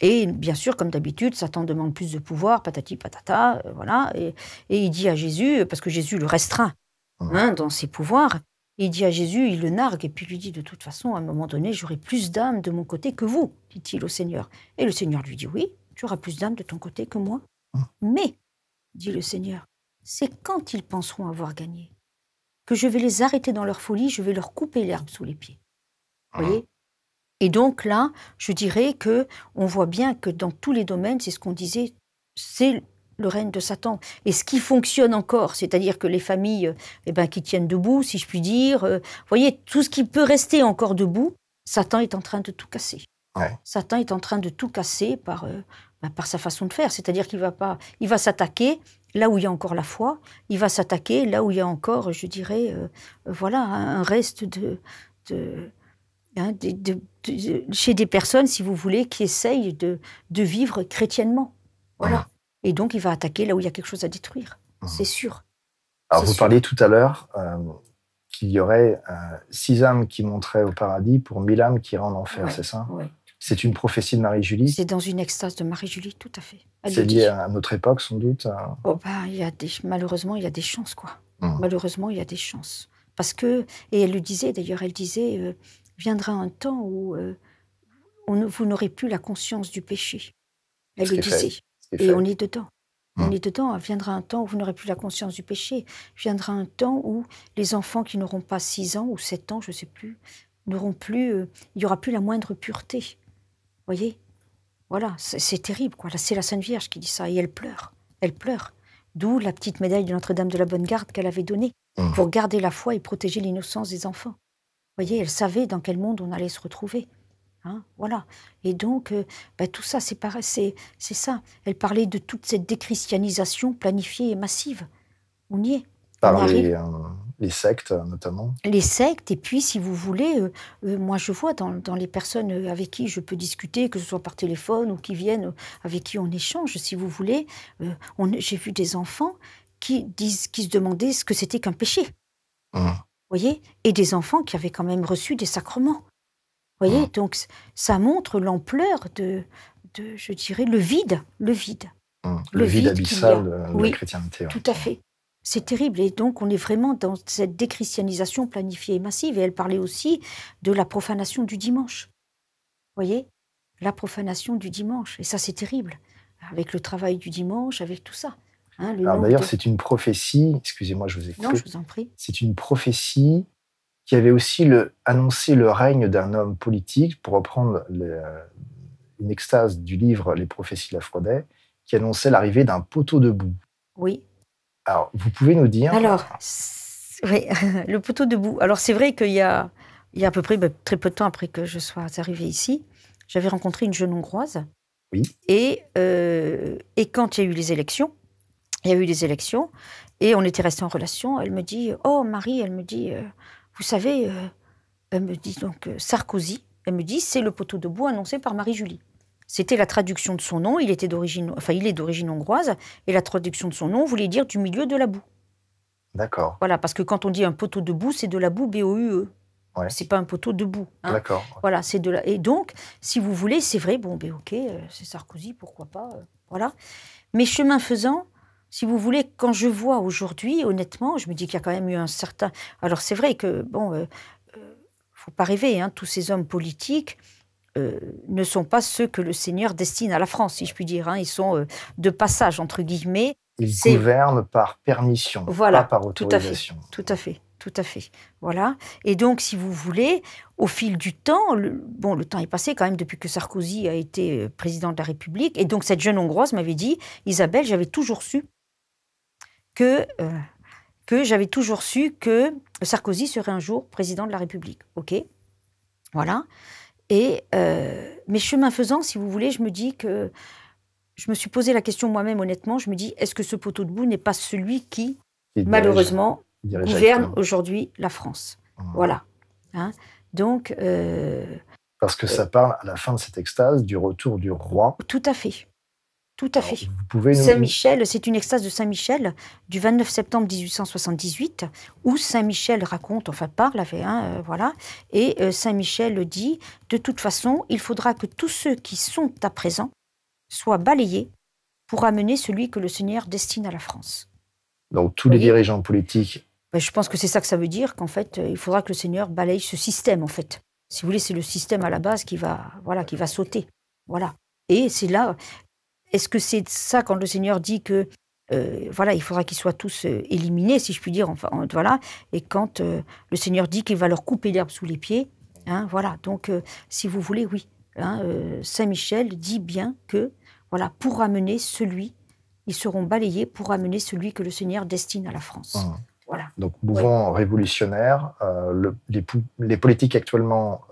Et bien sûr, comme d'habitude, Satan demande plus de pouvoir, patati patata, euh, voilà. Et, il dit à Jésus, parce que Jésus le restreint hein, dans ses pouvoirs, il dit à Jésus, il le nargue et puis lui dit, de toute façon, à un moment donné, j'aurai plus d'âme de mon côté que vous, dit-il au Seigneur. Et le Seigneur lui dit, oui, tu auras plus d'âme de ton côté que moi. Ah. Mais, dit le Seigneur, c'est quand ils penseront avoir gagné que je vais les arrêter dans leur folie, je vais leur couper l'herbe sous les pieds. Vous ah. voyez et donc là, je dirais que on voit bien que dans tous les domaines, c'est ce qu'on disait, c'est le règne de Satan. Et ce qui fonctionne encore, c'est-à-dire que les familles euh, eh ben, qui tiennent debout, si je puis dire, euh, voyez, tout ce qui peut rester encore debout, Satan est en train de tout casser. Satan est en train de tout casser par, euh, ben, par sa façon de faire, c'est-à-dire qu'il va pas, il va s'attaquer là où il y a encore la foi, il va s'attaquer là où il y a encore, je dirais, voilà, un reste de, de Hein, chez des personnes, si vous voulez, qui essayent de, vivre chrétiennement. Voilà. Et donc, il va attaquer là où il y a quelque chose à détruire. Mhm. C'est sûr. Alors, vous parliez tout à l'heure euh, qu'il y aurait euh, six âmes qui monteraient au paradis pour mille âmes qui iraient en enfer, c'est ça C'est une prophétie de Marie-Julie C'est dans une extase de Marie-Julie, tout à fait. C'est lié à notre époque, sans doute euh. oh ben, y a Malheureusement, il y a des chances, quoi. Mhm. Malheureusement, il y a des chances. Parce que, et elle le disait d'ailleurs, elle disait, viendra un temps où euh, vous n'aurez plus la conscience du péché. Elle le disait. Et on est dedans. On hum. est dedans. Viendra un temps où vous n'aurez plus la conscience du péché. Viendra un temps où les enfants qui n'auront pas 6 ans ou 7 ans, je ne sais plus, n'auront plus. Euh, il n'y aura plus la moindre pureté. voyez Voilà, c'est terrible. quoi. C'est la Sainte Vierge qui dit ça. Et elle pleure. Elle pleure. D'où la petite médaille de Notre-Dame de la Bonne Garde qu'elle avait donnée hum. pour garder la foi et protéger l'innocence des enfants voyez, elle savait dans quel monde on allait se retrouver. Hein, voilà. Et donc, euh, bah, tout ça, c'est, ça. Elle parlait de toute cette déchristianisation planifiée et massive. On y est. Par euh, les, sectes, notamment. Les sectes, et puis, si vous voulez, euh, moi, je vois dans, les personnes avec qui je peux discuter, que ce soit par téléphone ou qui viennent, avec qui on échange, si vous voulez, j'ai vu des enfants qui, disent, qui se demandaient ce que c'était qu'un péché. Mmh et des enfants qui avaient quand même reçu des sacrements. voyez, ah. donc ça montre l'ampleur de, je dirais, le vide, le vide. Mmh. Le, vide, abyssal euh, de, la chrétienté. Tout à fait. C'est terrible. Et donc, on est vraiment dans cette déchristianisation planifiée et massive. Et elle parlait aussi de la profanation du dimanche. voyez La profanation du dimanche. Et ça, c'est terrible. Avec le travail du dimanche, avec tout ça. Hein, d'ailleurs, c'est une prophétie, excusez-moi, je vous ai C'est une prophétie qui avait aussi annoncé le règne d'un homme politique, pour reprendre le, euh, une extase du livre Les prophéties d'Aphrodite, qui annonçait l'arrivée d'un poteau debout. Oui. Alors, vous pouvez nous dire. Alors, oui, le poteau debout. Alors, c'est vrai qu'il y a, il y a à peu près ben, très peu de temps après que je sois arrivée ici, j'avais rencontré une jeune Hongroise. Oui. Et, euh, et quand il y a eu les élections, il y a eu des élections et on était restés en relation. Elle me dit, oh Marie, elle me dit, euh, vous savez, euh, elle me dit donc euh, Sarkozy, elle me dit, c'est le poteau de bois annoncé par Marie-Julie. C'était la traduction de son nom, il, était d'origine, enfin, il est d'origine hongroise, et la traduction de son nom voulait dire du milieu de la boue. D'accord. Voilà, parce que quand on dit un poteau de boue, c'est de la boue B-O-U-E. E. C'est pas un poteau debout. boue. Hein. D'accord. Voilà, c'est de la... Et donc, si vous voulez, c'est vrai, bon, ben ok, c'est Sarkozy, pourquoi pas, voilà. Mais chemin faisant, si vous voulez, quand je vois aujourd'hui, honnêtement, je me dis qu'il y a quand même eu un certain. Alors c'est vrai que bon, il euh, ne euh, faut pas rêver. Hein, tous ces hommes politiques euh, ne sont pas ceux que le Seigneur destine à la France, si je puis dire. Hein. ils sont de passage entre guillemets. Ils gouvernent par permission, pas par autorisation. Tout à fait. Tout à fait. Tout à fait. Voilà. Et donc, si vous voulez, au fil du temps, bon, le temps est passé quand même depuis que Sarkozy a été président de la République. Et donc, cette jeune Hongroise m'avait dit Isabelle, j'avais toujours su que, euh, que j'avais toujours su que Sarkozy serait un jour président de la République. OK Voilà. Et euh, mes chemins faisant, si vous voulez, je me dis que. Je me suis posé la question moi-même, honnêtement. Je me dis, est-ce que ce poteau de boue n'est pas celui qui, malheureusement, gouverne aujourd'hui la France ah. Voilà. Hein. Donc. Euh, Parce que ça parle à la fin de cette extase du retour du roi. Tout à fait. Tout à fait. Saint-Michel, c'est une extase de Saint-Michel du 29 septembre 1878, où Saint-Michel raconte, enfin parle, hein, euh, voilà, et euh, Saint-Michel dit De toute façon, il faudra que tous ceux qui sont à présent soient balayés pour amener celui que le Seigneur destine à la France. Donc tous les dirigeants politiques. Ben, je pense que c'est ça que ça veut dire, qu'en fait, euh, il faudra que le Seigneur balaye ce système, en fait. Si vous voulez, c'est le système à la base qui va, voilà, qui va sauter. Voilà. Et c'est là, est-ce que c'est ça quand le Seigneur dit que euh, voilà, il faudra qu'ils soient tous euh, éliminés, si je puis dire, enfin, euh, voilà. Et quand le Seigneur dit qu'il va leur couper l'herbe sous les pieds, hein, voilà. Donc, si vous voulez, oui, hein, Saint Michel dit bien que, voilà, pour amener celui, ils seront balayés pour amener celui que le Seigneur destine à la France. Ah. Voilà. Donc, mouvement révolutionnaire, les, les, politiques actuellement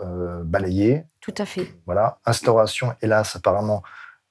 balayées. Tout à fait. Voilà, instauration, hélas, apparemment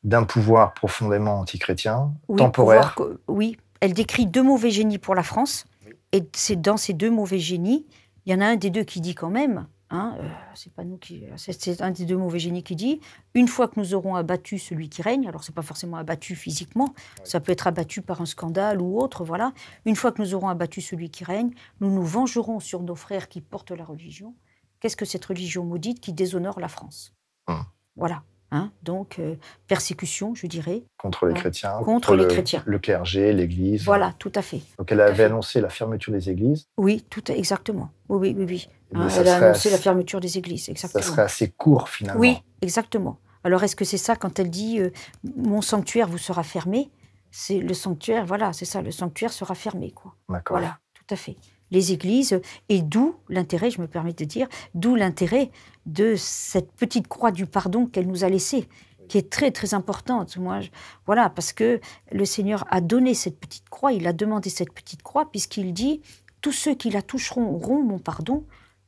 d'un pouvoir profondément antichrétien, temporaire. oui, elle décrit deux mauvais génies pour la France. Et c'est dans ces deux mauvais génies, il y en a un des deux qui dit quand même, hein, euh, c'est pas nous qui, c'est un des deux mauvais génies qui dit, une fois que nous aurons abattu celui qui règne, alors c'est pas forcément abattu physiquement, ça peut être abattu par un scandale ou autre, voilà. Une fois que nous aurons abattu celui qui règne, nous nous vengerons sur nos frères qui portent la religion. Qu'est-ce que cette religion maudite qui déshonore la France hum. Voilà. Hein, donc, euh, persécution, je dirais. Contre les chrétiens. Contre, les chrétiens. Le clergé, l'Église. Voilà, tout à fait. Donc, elle avait annoncé la fermeture des églises. Oui, tout exactement. Oui, oui, oui. Ben, hein, elle a annoncé la fermeture des églises, exactement. Ça serait assez court, finalement. Oui, exactement. Alors, est-ce que c'est ça quand elle dit euh, Mon sanctuaire vous sera fermé » C'est le sanctuaire, voilà, c'est ça, le sanctuaire sera fermé, quoi. D'accord. Voilà, tout à fait les églises, et d'où l'intérêt, je me permets de dire, d'où l'intérêt de cette petite croix du pardon qu'elle nous a laissée, qui est très très importante. Moi, voilà, parce que le Seigneur a donné cette petite croix, il a demandé cette petite croix, puisqu'il dit tous ceux qui la toucheront auront mon pardon,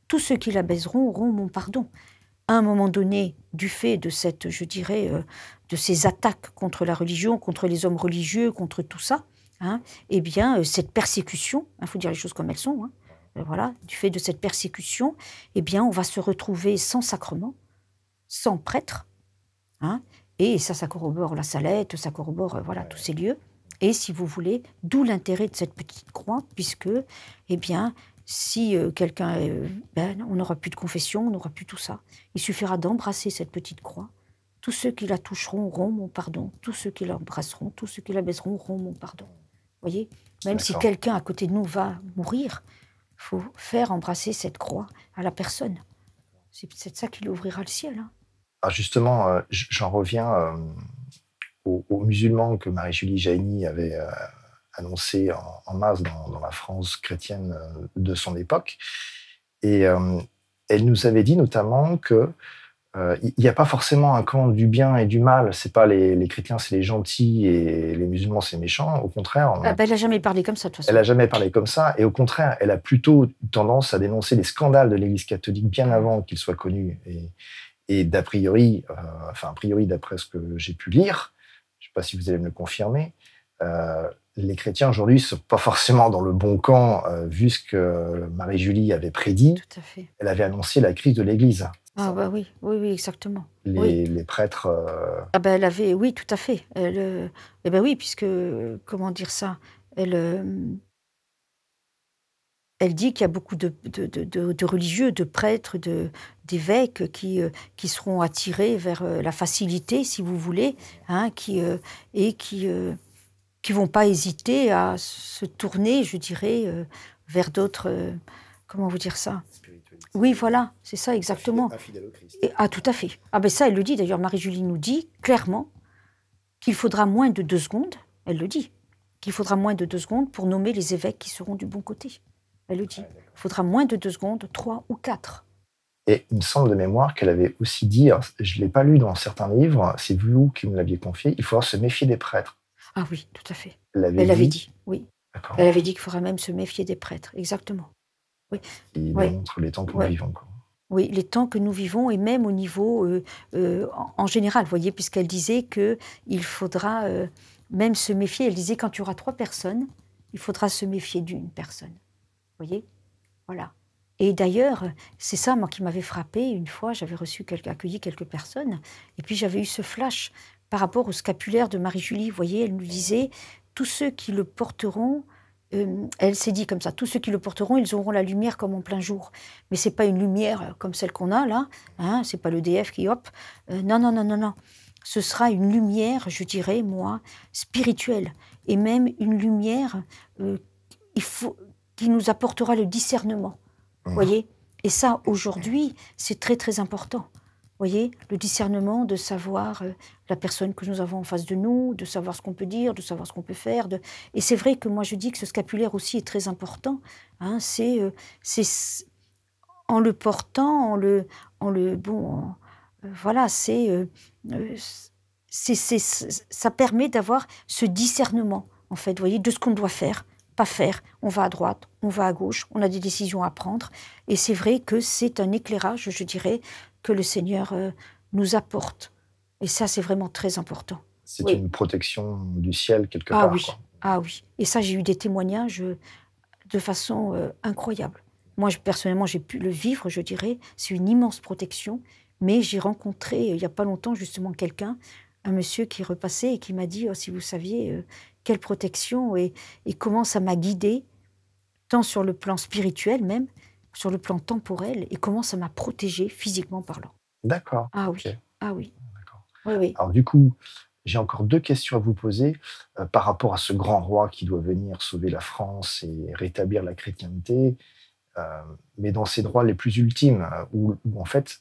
tous ceux qui la baiseront auront mon pardon. À un moment donné, du fait de cette, je dirais, euh, de ces attaques contre la religion, contre les hommes religieux, contre tout ça, Hein, eh bien, euh, cette persécution, il hein, faut dire les choses comme elles sont, hein, euh, voilà, du fait de cette persécution, eh bien, on va se retrouver sans sacrement, sans prêtre, et ça, ça corrobore la Salette, ça corrobore euh, voilà tous ces lieux. Et si vous voulez, d'où l'intérêt de cette petite croix, puisque, eh bien, si quelqu'un, ben, on n'aura plus de confession, on n'aura plus tout ça. Il suffira d'embrasser cette petite croix. Tous ceux qui la toucheront auront mon pardon. Tous ceux qui l'embrasseront, tous ceux qui la baiseront auront mon pardon voyez Même si quelqu'un à côté de nous va mourir, il faut faire embrasser cette croix à la personne. C'est peut-être ça qui lui ouvrira le ciel. Hein. Ah, justement, euh, j'en reviens euh, aux, musulmans que Marie-Julie Jaigny avait annoncés euh, annoncé en, masse dans, dans, la France chrétienne de son époque. Et elle nous avait dit notamment que euh, il n'y a pas forcément un camp du bien et du mal. C'est pas les, chrétiens, c'est les gentils et les musulmans, c'est méchants. Au contraire. Ah, bah, elle n'a jamais parlé comme ça, de toute façon. Elle n'a jamais parlé comme ça. Et au contraire, elle a plutôt tendance à dénoncer les scandales de l'Église catholique bien mm. avant qu'ils soient connus. Et, d'a priori, euh, enfin, a priori, d'après ce que j'ai pu lire, je ne sais pas si vous allez me le confirmer, euh, les chrétiens aujourd'hui ne sont pas forcément dans le bon camp, vu ce que Marie-Julie avait prédit. Elle avait annoncé la crise de l'Église. Ah bah oui, oui, oui, exactement. Les, les prêtres. Euh, ah bah, elle avait, oui, tout à fait. Euh, eh ben oui, puisque comment dire ça, elle, euh, elle dit qu'il y a beaucoup de, religieux, de prêtres, de d'évêques qui seront attirés vers la facilité, si vous voulez, hein, qui et qui qui vont pas hésiter à se tourner, je dirais, vers d'autres. comment vous dire ça oui, voilà, c'est ça exactement. Et, ah, tout à fait. Ah ben ça, elle le dit d'ailleurs. Marie-Julie nous dit clairement qu'il faudra moins de deux secondes. Elle le dit qu'il faudra moins de deux secondes pour nommer les évêques qui seront du bon côté. Elle le dit. Il ah, faudra moins de deux secondes, trois ou quatre. Et il me semble de mémoire qu'elle avait aussi dit, je ne l'ai pas lu dans certains livres, c'est vous qui me l'aviez confié, il faudra se méfier des prêtres. Ah oui, tout à fait. Elle l'avait dit. oui. Elle avait dit qu'il faudrait même se méfier des prêtres, exactement oui. les temps que nous vivons. Oui, les temps que nous vivons et même au niveau euh, euh, en, général, voyez, puisqu'elle disait qu'il faudra euh, même se méfier. Elle disait quand tu auras trois personnes, il faudra se méfier d'une personne. Vous voyez, voilà. Et d'ailleurs, c'est ça, moi, qui m'avait frappé. Une fois, j'avais reçu accueilli quelques personnes, et puis j'avais eu ce flash par rapport au scapulaire de Marie-Julie. Vous voyez, elle nous disait tous ceux qui le porteront elle s'est dit comme ça, tous ceux qui le porteront, ils auront la lumière comme en plein jour. Mais c'est pas une lumière comme celle qu'on a là, ce c'est pas le DF qui hop. non, non, non, non, non. Ce sera une lumière, je dirais, moi, spirituelle, et même une lumière qui nous apportera le discernement. Vous voyez Et ça, aujourd'hui, c'est très, très important voyez, le discernement de savoir euh, la personne que nous avons en face de nous, de savoir ce qu'on peut dire, de savoir ce qu'on peut faire. Et c'est vrai que moi je dis que ce scapulaire aussi est très important. Hein, c'est euh, en le portant, en le, en le bon, euh, voilà, c'est ça permet d'avoir ce discernement en fait, voyez, de ce qu'on doit faire, pas faire. On va à droite, on va à gauche, on a des décisions à prendre. Et c'est vrai que c'est un éclairage, je dirais, que le Seigneur euh, nous apporte. Et ça, c'est vraiment très important. C'est une protection du ciel quelque ah part. Ah oui. Et ça, j'ai eu des témoignages euh, de façon euh, incroyable. Moi, personnellement, j'ai pu le vivre, je dirais. C'est une immense protection. Mais j'ai rencontré, il n'y a pas longtemps, justement, quelqu'un, un monsieur qui repassait et qui m'a dit, oh, si vous saviez quelle protection et, et comment ça m'a guidé tant sur le plan spirituel même, sur le plan temporel et comment ça m'a protégé physiquement parlant. D'accord. Ah oui. Ah oui. Alors du coup, j'ai encore deux questions à vous poser euh, par rapport à ce grand roi qui doit venir sauver la France et rétablir la chrétienté, euh, mais dans ses droits les plus ultimes, euh, où, en fait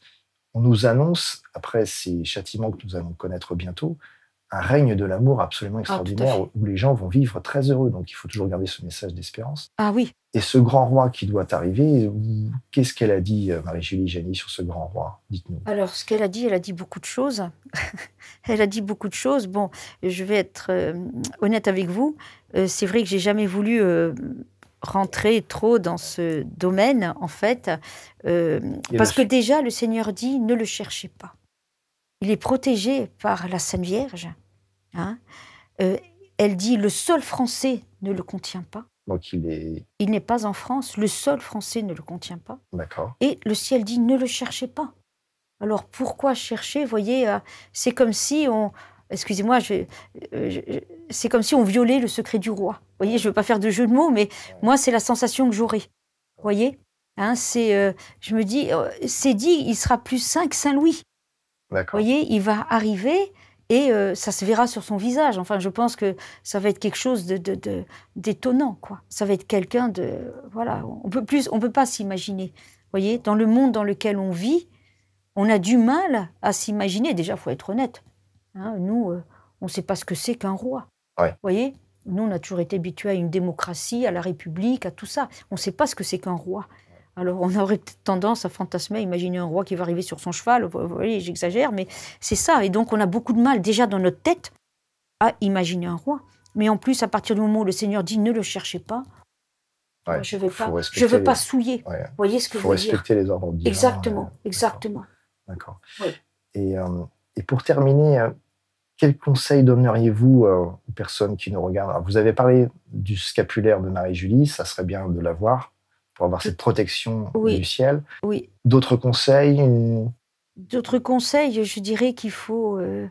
on nous annonce, après ces châtiments que nous allons connaître bientôt, un règne de l'amour absolument ah, extraordinaire où les gens vont vivre très heureux. Donc il faut toujours garder ce message d'espérance. Ah oui. Et ce grand roi qui doit arriver, qu'est-ce qu'elle a dit, euh, Marie-Julie Janie, sur ce grand roi Dites-nous. Alors ce qu'elle a dit, elle a dit beaucoup de choses. elle a dit beaucoup de choses. Bon, je vais être euh, honnête avec vous. Euh, c'est vrai que j'ai jamais voulu. rentrer trop dans ce domaine, en fait, parce que déjà le Seigneur dit ne le cherchez pas il est protégé par la Sainte Vierge. Hein. Euh, elle dit le sol français ne le contient pas. il est. Il n'est pas en France. Le sol français ne le contient pas. D'accord. Et le ciel dit ne le cherchez pas. Alors pourquoi chercher voyez, euh, c'est comme si on. Excusez-moi, euh, c'est comme si on violait le secret du roi. voyez, je ne veux pas faire de jeu de mots, mais moi, c'est la sensation que j'aurai. voyez Hein, c'est, je me dis, c'est dit, il sera plus saint que Saint Louis. Vous voyez, il va arriver et euh, ça se verra sur son visage. Enfin, je pense que ça va être quelque chose de d'étonnant, quoi. Ça va être quelqu'un de voilà. On peut plus, on peut pas s'imaginer. Vous Voyez, dans le monde dans lequel on vit, on a du mal à s'imaginer. Déjà, faut être honnête. Hein. nous, euh, on ne sait pas ce que c'est qu'un roi. Vous voyez, nous, on a toujours été habitués à une démocratie, à la République, à tout ça. On ne sait pas ce que c'est qu'un roi. Alors on aurait tendance à fantasmer, à imaginer un roi qui va arriver sur son cheval, vous voyez, j'exagère, mais c'est ça. Et donc on a beaucoup de mal déjà dans notre tête à imaginer un roi. Mais en plus, à partir du moment où le Seigneur dit ne le cherchez pas, je ne veux, pas, souiller. voyez ce que je veux dire Il faut respecter les ordres Exactement, exactement. D'accord. Euh, et, pour terminer, euh, quel conseil donneriez-vous euh, aux personnes qui nous regardent Vous avez parlé du scapulaire de Marie-Julie, ça serait bien de l'avoir pour avoir cette protection du ciel. Oui. D'autres conseils D'autres conseils, je dirais qu'il faut, euh,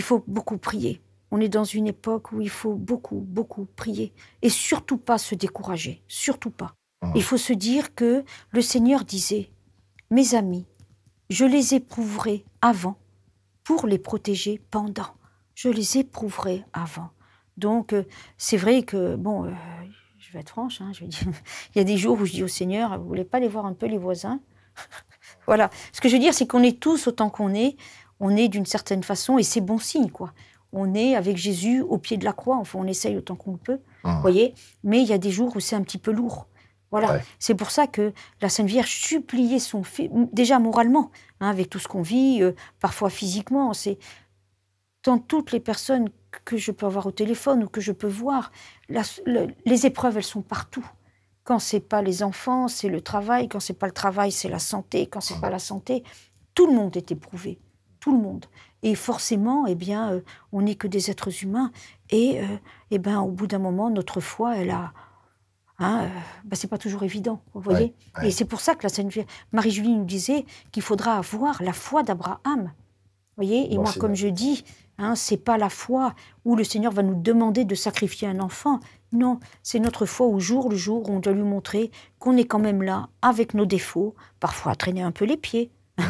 faut beaucoup prier. On est dans une époque où il faut beaucoup, beaucoup prier. Et surtout pas se décourager, surtout pas. Mmh. Il faut se dire que le Seigneur disait, mes amis, je les éprouverai avant pour les protéger pendant. Je les éprouverai avant. Donc, euh, c'est vrai que, bon, euh, je vais être franche, dis, hein, il y a des jours où je dis au Seigneur, vous voulez pas aller voir un peu les voisins Voilà. Ce que je veux dire, c'est qu'on est tous autant qu'on est, on est d'une certaine façon, et c'est bon signe, quoi. On est avec Jésus au pied de la croix, enfin, on essaye autant qu'on peut, ah. vous voyez. Mais il y a des jours où c'est un petit peu lourd. Voilà. C'est pour ça que la Sainte Vierge suppliait son fils, déjà moralement, hein, avec tout ce qu'on vit, euh, parfois physiquement. C'est tant toutes les personnes que je peux avoir au téléphone ou que je peux voir. les épreuves, elles sont partout. Quand ce n'est pas les enfants, c'est le travail. Quand ce n'est pas le travail, c'est la santé. Quand ce n'est pas la santé, tout le monde est éprouvé. Tout le monde. Et forcément, eh bien, euh, on n'est que des êtres humains. Et euh, eh ben, au bout d'un moment, notre foi, elle a. Hein, euh, ben, c'est pas toujours évident, vous voyez. Et c'est pour ça que la Sainte Marie-Julie nous disait qu'il faudra avoir la foi d'Abraham. voyez Et moi, comme je dis, Hein, ce n'est pas la foi où le Seigneur va nous demander de sacrifier un enfant. Non, c'est notre foi au jour le jour où on doit lui montrer qu'on est quand même là avec nos défauts, parfois à traîner un peu les pieds,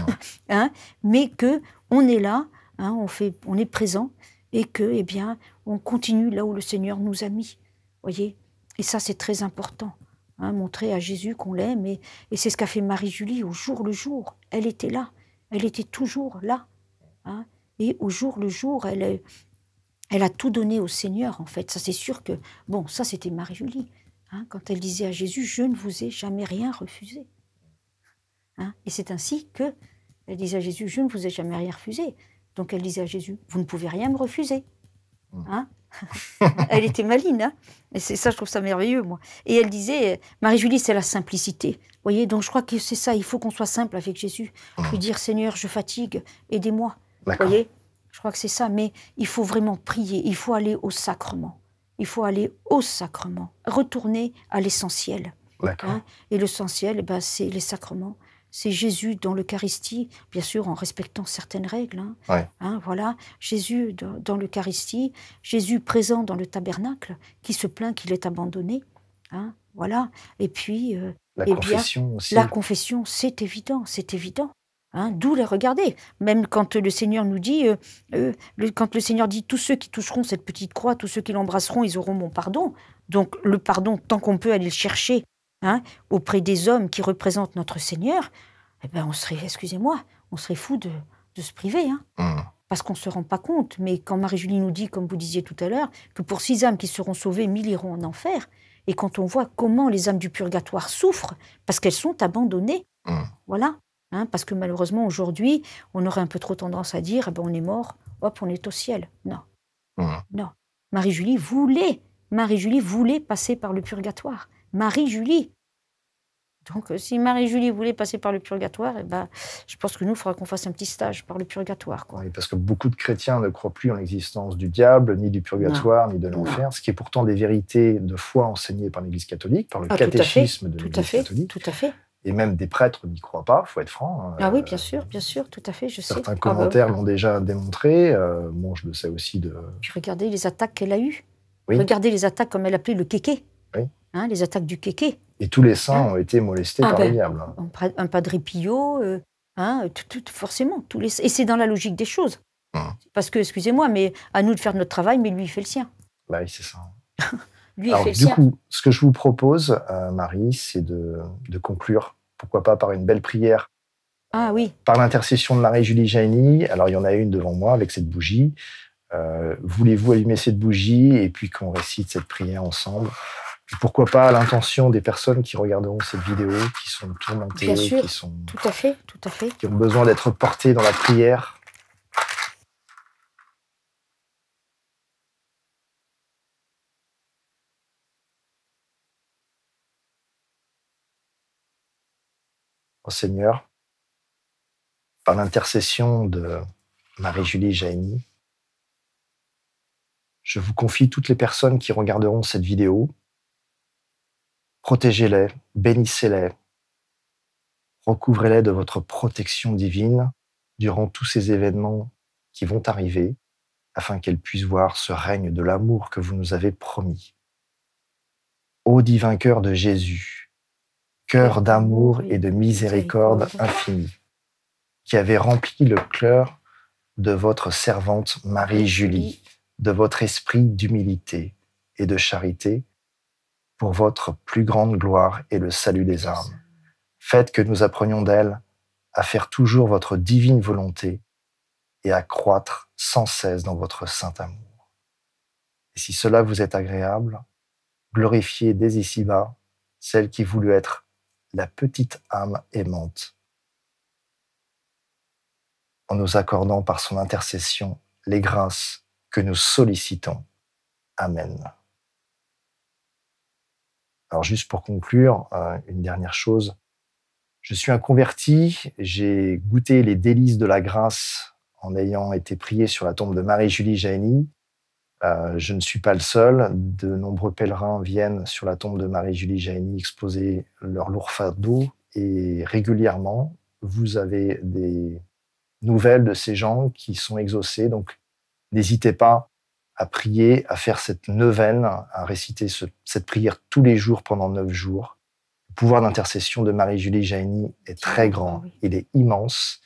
hein, mais que on est là, hein, on fait, on est présent et que, eh bien, on continue là où le Seigneur nous a mis. Voyez, et ça c'est très important. Hein, montrer à Jésus qu'on l'aime et, c'est ce qu'a fait Marie Julie au jour le jour. Elle était là, elle était toujours là. Hein, et au jour le jour, elle, euh, elle a tout donné au Seigneur, en fait. Ça, c'est sûr que, bon, ça, c'était Marie-Julie. Hein, quand elle disait à Jésus, je ne vous ai jamais rien refusé. Hein et c'est ainsi que elle disait à Jésus, je ne vous ai jamais rien refusé. Donc elle disait à Jésus, vous ne pouvez rien me refuser. Mmh. Hein elle était maline, et c'est ça, je trouve ça merveilleux, moi. Et elle disait, euh, Marie-Julie, c'est la simplicité. Vous voyez, donc je crois que c'est ça, il faut qu'on soit simple avec Jésus. Mmh. Lui dire, Seigneur, je fatigue, aidez-moi. Vous voyez Je crois que c'est ça, mais il faut vraiment prier, il faut aller au sacrement. Il faut aller au sacrement, retourner à l'essentiel. Hein Et l'essentiel, eh ben, c'est les sacrements. C'est Jésus dans l'Eucharistie, bien sûr en respectant certaines règles. Hein? hein voilà, Jésus dans, l'Eucharistie, Jésus présent dans le tabernacle, qui se plaint qu'il est abandonné. Hein, voilà. Et puis, euh, la, eh confession la confession, c'est évident, c'est évident. Hein, d'où les regarder. Même quand le Seigneur nous dit, euh, euh, quand le Seigneur dit, tous ceux qui toucheront cette petite croix, tous ceux qui l'embrasseront, ils auront mon pardon. Donc le pardon, tant qu'on peut aller le chercher hein, auprès des hommes qui représentent notre Seigneur, eh ben on serait, excusez-moi, on serait fou de, se priver. Hein. Mmh. Parce qu'on ne se rend pas compte. Mais quand Marie-Julie nous dit, comme vous disiez tout à l'heure, que pour six âmes qui seront sauvées, mille iront en enfer, et quand on voit comment les âmes du purgatoire souffrent parce qu'elles sont abandonnées, mmh. voilà, Hein, parce que malheureusement, aujourd'hui, on aurait un peu trop tendance à dire, eh ben, on est mort, hop, on est au ciel. Non. Non. Marie-Julie voulait, Marie-Julie voulait passer par le purgatoire. Marie-Julie. Donc, euh, si Marie-Julie voulait passer par le purgatoire, eh ben, je pense que nous, il faudra qu'on fasse un petit stage par le purgatoire. Oui, parce que beaucoup de chrétiens ne croient plus en l'existence du diable, ni du purgatoire, ni de l'enfer, ce qui est pourtant des vérités de foi enseignées par l'Église catholique, par le ah, catéchisme de l'Église catholique. tout à fait et même des prêtres n'y croient pas, faut être franc. Hein. Ah oui, bien sûr, bien sûr, tout à fait, je Certains ah bah commentaires l'ont déjà démontré. Moi, euh, je le sais aussi de. regardez les attaques qu'elle a eues. Regardez les attaques comme elle appelait le kéké. Hein, les attaques du kéké. Et tous les saints ont été molestés ah par ben, le diable. Hein. Un padre Pio, euh, forcément. Tous les... Et c'est dans la logique des choses. Mmh. Parce que, excusez-moi, mais à nous de faire notre travail, mais lui, il fait le sien. Bah oui, c'est ça. lui, fait du sien. coup, ce que je vous propose, euh, Marie, c'est de, de conclure pourquoi pas par une belle prière. Ah oui. Par l'intercession de Marie-Julie Jaini. Alors, il y en a une devant moi avec cette bougie. Euh, voulez-vous allumer cette bougie et puis qu'on récite cette prière ensemble pourquoi pas à l'intention des personnes qui regarderont cette vidéo, qui sont tourmentées, sont tout à fait, tout à fait, qui ont besoin d'être portées dans la prière, Seigneur par l'intercession de Marie-Julie Jaini. Je vous confie toutes les personnes qui regarderont cette vidéo. Protégez-les, bénissez-les, recouvrez-les de votre protection divine durant tous ces événements qui vont arriver, afin qu'elles puissent voir ce règne de l'amour que vous nous avez promis. Ô divin cœur de Jésus, cœur d'amour et de miséricorde infinie, qui avait rempli le cœur de votre servante Marie-Julie, de votre esprit d'humilité et de charité, pour votre plus grande gloire et le salut des âmes. Faites que nous apprenions d'elle à faire toujours votre divine volonté et à croître sans cesse dans votre saint amour. Et si cela vous est agréable, glorifiez dès ici-bas celle qui voulut être la petite âme aimante. En nous accordant par son intercession les grâces que nous sollicitons. Amen. Alors juste pour conclure, euh, une dernière chose. Je suis un converti, j'ai goûté les délices de la grâce en ayant été prié sur la tombe de Marie-Julie Jaénie. Euh, je ne suis pas le seul. De nombreux pèlerins viennent sur la tombe de Marie-Julie Jaini exposer leur lourd fardeau. Et régulièrement, vous avez des nouvelles de ces gens qui sont exaucés. Donc, n'hésitez pas à prier, à faire cette neuvaine, à réciter cette prière tous les jours pendant neuf jours. Le pouvoir d'intercession de Marie-Julie Jaini est très grand. Il est immense.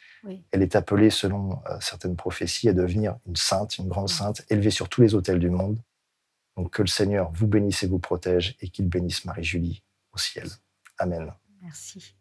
Elle est appelée, selon euh, certaines prophéties, à devenir une sainte, une grande sainte, élevée sur tous les autels du monde. Donc que le Seigneur vous bénisse et vous protège et qu'il bénisse Marie-Julie au ciel. Amen. Merci.